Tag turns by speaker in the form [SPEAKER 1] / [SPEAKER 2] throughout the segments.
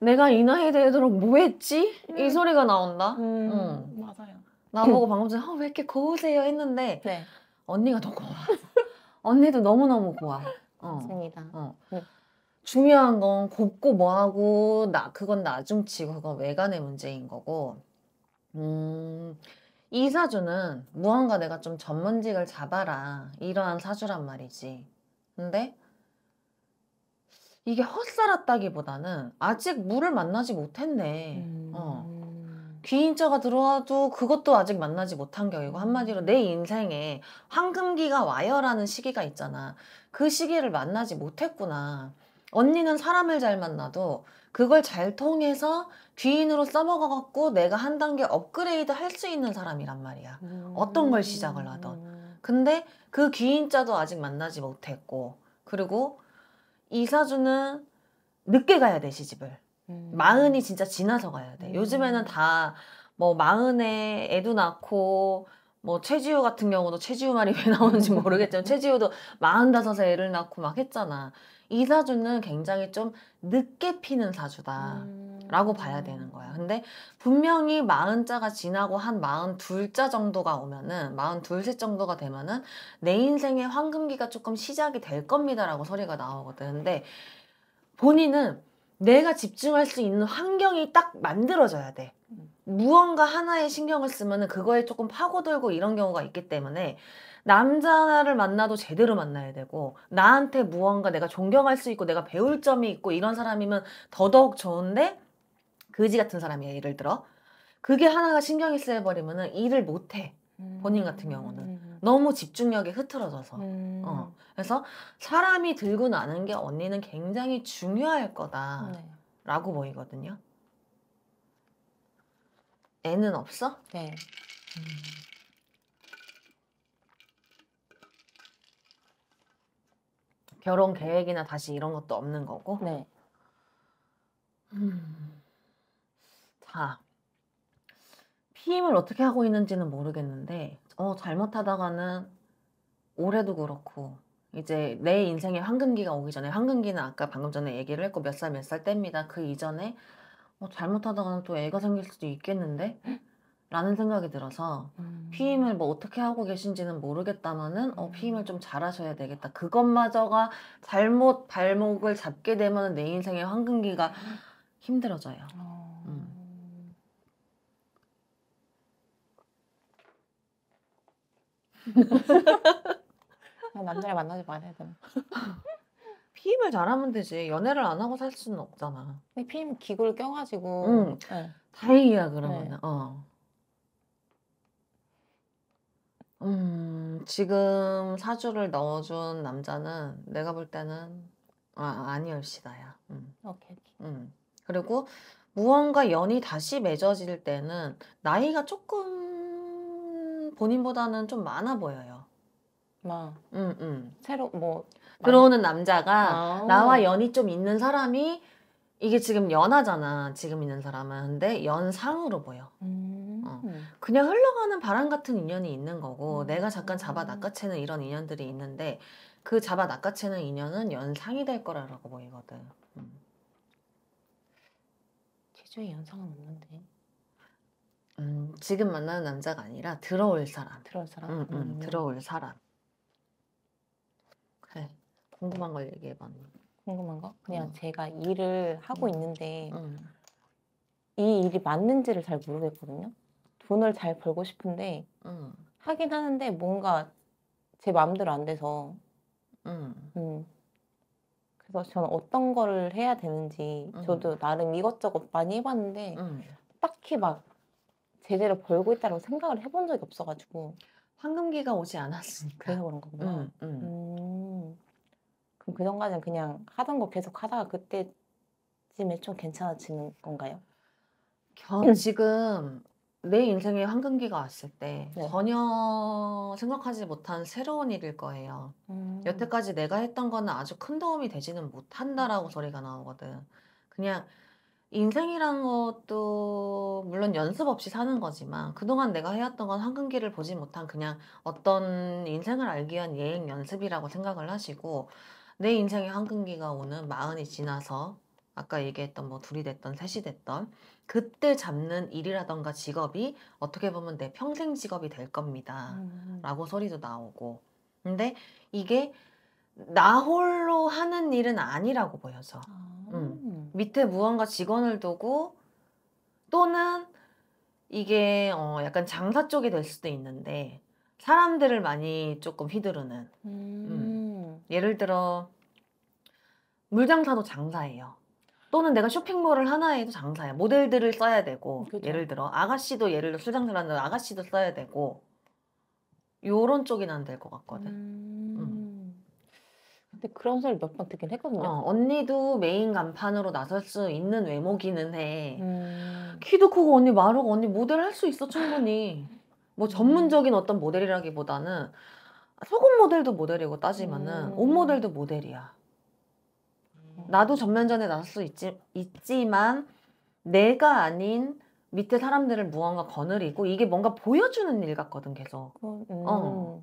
[SPEAKER 1] 내가 이 나이 에 되도록 뭐 했지? 음. 이 소리가 나온다. 음. 응. 맞아요. 나보고 방금 전에 어, 왜 이렇게 고우세요 했는데 네. 언니가 더 고와. 언니도 너무너무 고와.
[SPEAKER 2] 어. 맞습니다.
[SPEAKER 1] 어. 네. 중요한 건 곱고 뭐하고 나 그건 나중치 그건 외관의 문제인 거고 음, 이 사주는 무언가 내가 좀 전문직을 잡아라 이러한 사주란 말이지 근데 이게 헛살았다기보다는 아직 물을 만나지 못했네. 어. 음. 어. 귀인자가 들어와도 그것도 아직 만나지 못한 격이고 한마디로 내 인생에 황금기가 와요라는 시기가 있잖아. 그 시기를 만나지 못했구나. 언니는 사람을 잘 만나도 그걸 잘 통해서 귀인으로 써먹어갖고 내가 한 단계 업그레이드 할 수 있는 사람이란 말이야. 음. 어떤 걸 시작을 하던. 음. 근데 그 귀인자도 아직 만나지 못했고, 그리고 이사주는 늦게 가야 돼 시집을. 음. 마흔이 진짜 지나서 가야 돼. 음. 요즘에는 다 뭐 마흔에 애도 낳고 뭐 최지우 같은 경우도 최지우 말이 왜 나오는지 모르겠지만 최지우도 45세 애를 낳고 막 했잖아. 이 사주는 굉장히 좀 늦게 피는 사주다. 라고 음. 봐야 되는 거야. 근데 분명히 마흔자가 지나고 한 마흔둘 자 정도가 오면은 마흔둘 세 정도가 되면은 내 인생의 황금기가 조금 시작이 될 겁니다라고 소리가 나오거든. 근데 본인은 내가 집중할 수 있는 환경이 딱 만들어져야 돼. 무언가 하나에 신경을 쓰면 그거에 조금 파고들고 이런 경우가 있기 때문에 남자를 만나도 제대로 만나야 되고 나한테 무언가 내가 존경할 수 있고 내가 배울 점이 있고 이런 사람이면 더더욱 좋은데 그지 같은 사람이야 예를 들어 그게 하나가 신경이 쓰여버리면 은 일을 못해 본인 같은 경우는 음. 너무 집중력이 흐트러져서 음. 어. 그래서 사람이 들고 나는 게 언니는 굉장히 중요할 거다라고 네. 보이거든요 애는 없어? 네. 음. 결혼 계획이나 다시 이런 것도 없는 거고. 네. 음. 자, 피임을 어떻게 하고 있는지는 모르겠는데, 어 잘못하다가는 올해도 그렇고 이제 내 인생의 황금기가 오기 전에 황금기는 아까 방금 전에 얘기를 했고 몇 살 몇 살 때입니다. 그 이전에 어, 잘못하다가는 또 애가 생길 수도 있겠는데? 라는 생각이 들어서 음. 피임을 뭐 어떻게 하고 계신지는 모르겠다마는 어, 음. 피임을 좀 잘하셔야 되겠다. 그것마저가 잘못 발목을 잡게 되면 내 인생의 황금기가 힘들어져요. 어... 음.
[SPEAKER 2] 아, 남자를 만나지 말아야 되나?
[SPEAKER 1] 피임을 잘하면 되지 연애를 안 하고 살 수는 없잖아. 근데 피임 기구를
[SPEAKER 2] 껴가지고. 응. 네.
[SPEAKER 1] 다행이야 그러면. 네. 어. 음 지금 사주를 넣어준 남자는 내가 볼 때는 아 아니얼시다야. 음. 오케이. 음 그리고 무언가 연이 다시 맺어질 때는 나이가 조금 본인보다는 좀 많아 보여요. 막. 음 음. 새로 뭐 들어오는 남자가 아. 나와 연이 좀 있는 사람이 이게 지금 연하잖아. 지금 있는 사람은. 근데 연상으로 보여.
[SPEAKER 2] 음. 어.
[SPEAKER 1] 그냥 흘러가는 바람 같은 인연이 있는 거고 음. 내가 잠깐 잡아 낚아채는 이런 인연들이 있는데 그 잡아 낚아채는 인연은 연상이 될 거라고 보이거든. 음.
[SPEAKER 2] 최저의 연상은 없는데.
[SPEAKER 1] 음, 지금 만나는 남자가 아니라 들어올 사람. 들어올 사람. 음, 음, 음. 들어올 사람.
[SPEAKER 2] 궁금한 걸 얘기해봐. 언 궁금한 거? 그냥 음. 제가 일을 하고 있는데 음. 이 일이 맞는지를 잘 모르겠거든요. 돈을 잘 벌고 싶은데 음. 하긴 하는데 뭔가 제 마음대로 안 돼서 음. 음. 그래서 저는 어떤 거 해야 되는지 음. 저도 나름 이것저것 많이 해봤는데 음. 딱히 막 제대로 벌고 있다고 생각을 해본 적이 없어가지고 황금기가 오지 않았으니까 그래서 그런 거구나. 음. 그럼 그전까지는 그냥 하던 거 계속 하다가 그때쯤에 좀 괜찮아지는 건가요? 겨, 음. 지금 내 인생의 황금기가 왔을 때 네.
[SPEAKER 1] 전혀 생각하지 못한 새로운 일일 거예요. 음. 여태까지 내가 했던 거는 아주 큰 도움이 되지는 못한다라고 소리가 나오거든. 그냥 인생이란 것도 물론 연습 없이 사는 거지만 그동안 내가 해왔던 건 황금기를 보지 못한 그냥 어떤 인생을 알기 위한 예행 연습이라고 생각을 하시고 내 인생의 황금기가 오는 마흔이 지나서 아까 얘기했던 뭐 둘이 됐던 셋이 됐던 그때 잡는 일이라던가 직업이 어떻게 보면 내 평생 직업이 될 겁니다. 음. 라고 소리도 나오고. 근데 이게 나 홀로 하는 일은 아니라고 보여서 아. 음. 밑에 무언가 직원을 두고 또는 이게 어 약간 장사 쪽이 될 수도 있는데 사람들을 많이 조금 휘두르는. 음. 예를 들어 물장사도 장사예요. 또는 내가 쇼핑몰을 하나 해도 장사야. 모델들을 써야 되고 그렇죠. 예를 들어 아가씨도 예를 들어 술장사를 는 아가씨도 써야 되고 요런 쪽이 난 될 것 같거든. 음... 음. 근데 그런 소리 몇번 듣긴 했거든요. 어, 언니도 메인 간판으로 나설 수 있는 외모기는 해. 음... 키도 크고 언니 마르고 언니 모델 할 수 있어 충분히. 뭐 전문적인 어떤 모델이라기보다는 속옷 모델도 모델이고 따지면은 음. 옷 모델도 모델이야. 음. 나도 전면전에 나설 수 있지, 있지만 내가 아닌 밑에 사람들을 무언가 거느리고 이게 뭔가 보여주는 일 같거든 계속.
[SPEAKER 2] 음. 어.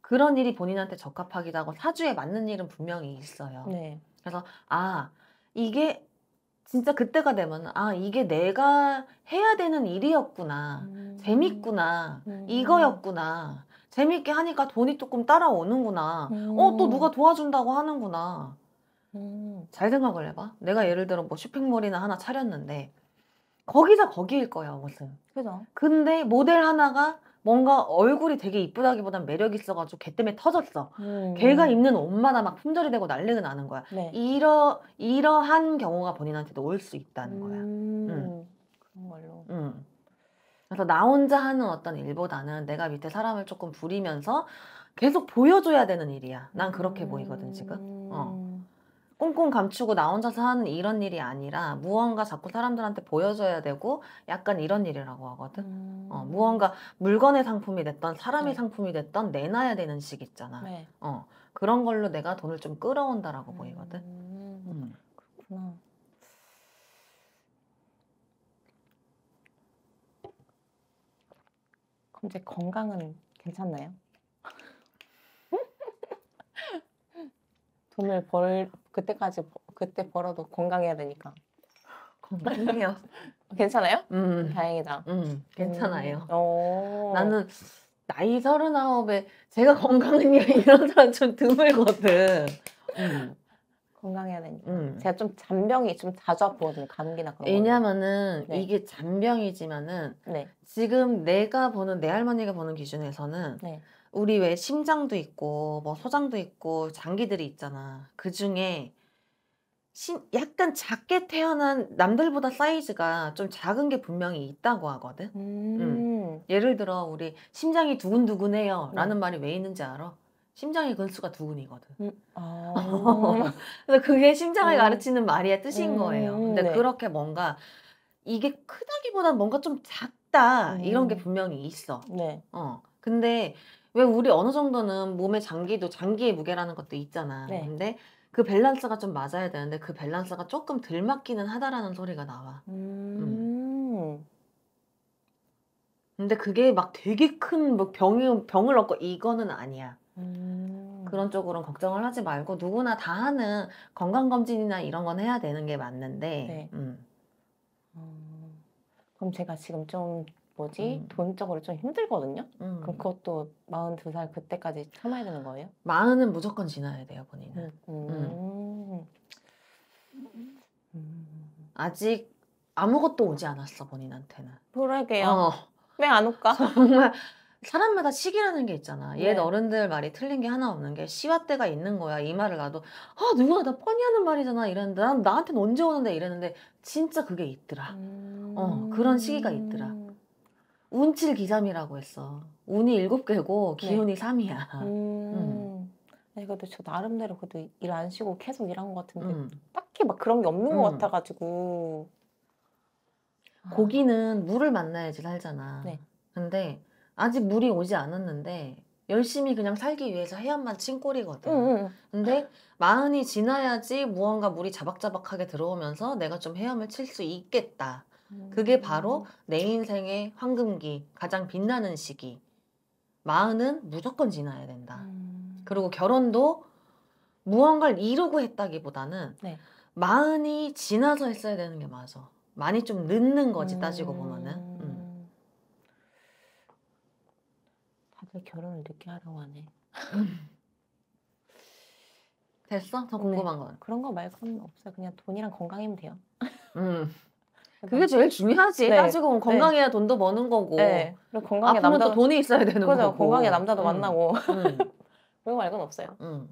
[SPEAKER 1] 그런 일이 본인한테 적합하기도 하고 사주에 맞는 일은 분명히 있어요. 네. 그래서 아 이게 진짜 그때가 되면 아 이게 내가 해야 되는 일이었구나 음. 재밌구나 음. 이거였구나 재밌게 하니까 돈이 조금 따라오는구나. 어, 또 음. 누가 도와준다고 하는구나. 음. 잘 생각을 해봐. 내가 예를 들어 뭐 쇼핑몰이나 하나 차렸는데 거기서 거기일 거야 무슨. 그죠. 근데 모델 하나가 뭔가 얼굴이 되게 이쁘다기보단 매력 있어가지고 걔 때문에 터졌어.
[SPEAKER 2] 음. 걔가
[SPEAKER 1] 입는 옷마다 막 품절이 되고 난리가 나는 거야. 네. 이러 이러한 경우가 본인한테도 올 수 있다는 거야. 음. 음. 그런 걸로. 음. 그래서 나 혼자 하는 어떤 일보다는 내가 밑에 사람을 조금 부리면서 계속 보여줘야 되는 일이야. 난 그렇게 음... 보이거든 지금. 음. 어. 꽁꽁 감추고 나 혼자서 하는 이런 일이 아니라 무언가 자꾸 사람들한테 보여줘야 되고 약간 이런 일이라고 하거든. 어, 음... 어, 무언가 물건의 상품이 됐던 사람의 네. 상품이 됐던 내놔야 되는 식 있잖아. 네. 어, 그런 걸로 내가 돈을 좀 끌어온다라고 음... 보이거든.
[SPEAKER 2] 이제 건강은 괜찮나요? 돈을 벌 그때까지 그때 벌어도 건강해야 되니까. 건강해요. 괜찮아요? 음. 다행이다. 음, 괜찮아요. 음. 어. 나는 나이 서른아홉에 제가 건강해요 이런 사람 좀 드물거든. 음. 건강해야 되니까. 음. 제가 좀 잔병이 좀 자주 아프거든요. 감기나 그런 거.
[SPEAKER 1] 왜냐면은 네. 이게 잔병이지만은 네. 지금 내가 보는 내 할머니가 보는 기준에서는 네. 우리 왜 심장도 있고 뭐 소장도 있고 장기들이 있잖아. 그 중에 약간 작게 태어난 남들보다 사이즈가 좀 작은 게 분명히 있다고 하거든.
[SPEAKER 2] 음. 음.
[SPEAKER 1] 예를 들어 우리 심장이 두근두근해요라는 네. 말이 왜 있는지 알아? 심장의 근수가 두근이거든. 음. 아. 그래서 그게 심장을 음. 가르치는 말의 뜻인 음. 거예요. 근데 네. 그렇게 뭔가 이게 크다기보단 뭔가 좀 작다 이런 게 음. 분명히 있어. 네. 어. 근데 왜 우리 어느 정도는 몸의 장기도 장기의 무게라는 것도 있잖아. 네. 근데 그 밸런스가 좀 맞아야 되는데 그 밸런스가 조금 덜 맞기는 하다라는 소리가 나와. 음. 음. 근데 그게 막 되게 큰 뭐 병이 병을 얻고 이거는 아니야. 그런 쪽으로는 걱정을 하지 말고 누구나 다 하는 건강검진이나 이런 건 해야 되는 게 맞는데 네. 음.
[SPEAKER 2] 음. 그럼 제가 지금 좀 뭐지 음. 돈적으로 좀 힘들거든요 음. 그럼 그것도 42살 그때까지 참아야 되는 거예요?
[SPEAKER 1] 마흔은 무조건
[SPEAKER 2] 지나야 돼요 본인은 음.
[SPEAKER 1] 아직 아무것도 오지 않았어 본인한테는 그러게요 어.
[SPEAKER 2] 왜안 올까? 정말
[SPEAKER 1] 사람마다 시기라는 게 있잖아. 옛 네. 어른들 말이 틀린 게 하나 없는 게 시와 때가 있는 거야. 이 말을 나도 아 누구나 다 뻔히 하는 말이잖아 이랬는데 난 나한테는 언제 오는데 이랬는데 진짜 그게 있더라. 어, 음... 어 그런 시기가 있더라. 운칠 기삼이라고 했어. 운이 일곱 개고 네. 기운이 삼이야. 네.
[SPEAKER 2] 음. 이것도 저 나름대로 그래도 일 안 쉬고 계속 일한 것 같은데 음.
[SPEAKER 1] 딱히 막 그런 게
[SPEAKER 2] 없는 것 같아가지고
[SPEAKER 1] 고기는 물을 만나야지 살잖아. 네. 근데 아직 물이 오지 않았는데 열심히 그냥 살기 위해서 해안만친꼴이거든 응, 근데 마흔이 지나야지 무언가 물이 자박자박하게 들어오면서 내가 좀 헤엄을 칠 수 있겠다. 그게 음. 바로 내 인생의 황금기, 가장 빛나는 시기. 마흔은 무조건 지나야 된다. 음. 그리고 결혼도 무언가를 이루고 했다기보다는 네. 마흔이 지나서 했어야 되는 게 맞아. 많이 좀 늦는 거지 따지고 음. 보면은.
[SPEAKER 2] 다들 결혼을 늦게 하라고 하네. 됐어? 더 궁금한 건. 그런 거 말고는 없어 그냥 돈이랑 건강이면 돼요. 음. 그게 제일 중요하지. 네. 따지고 보면 건강해야 네. 돈도 버는 거고. 네. 그리고 건강에 남자도 돈이 있어야 되는 그죠 거고. 건강에 남자도 음. 만나고. 음. 그런 거 말고는 없어요. 음.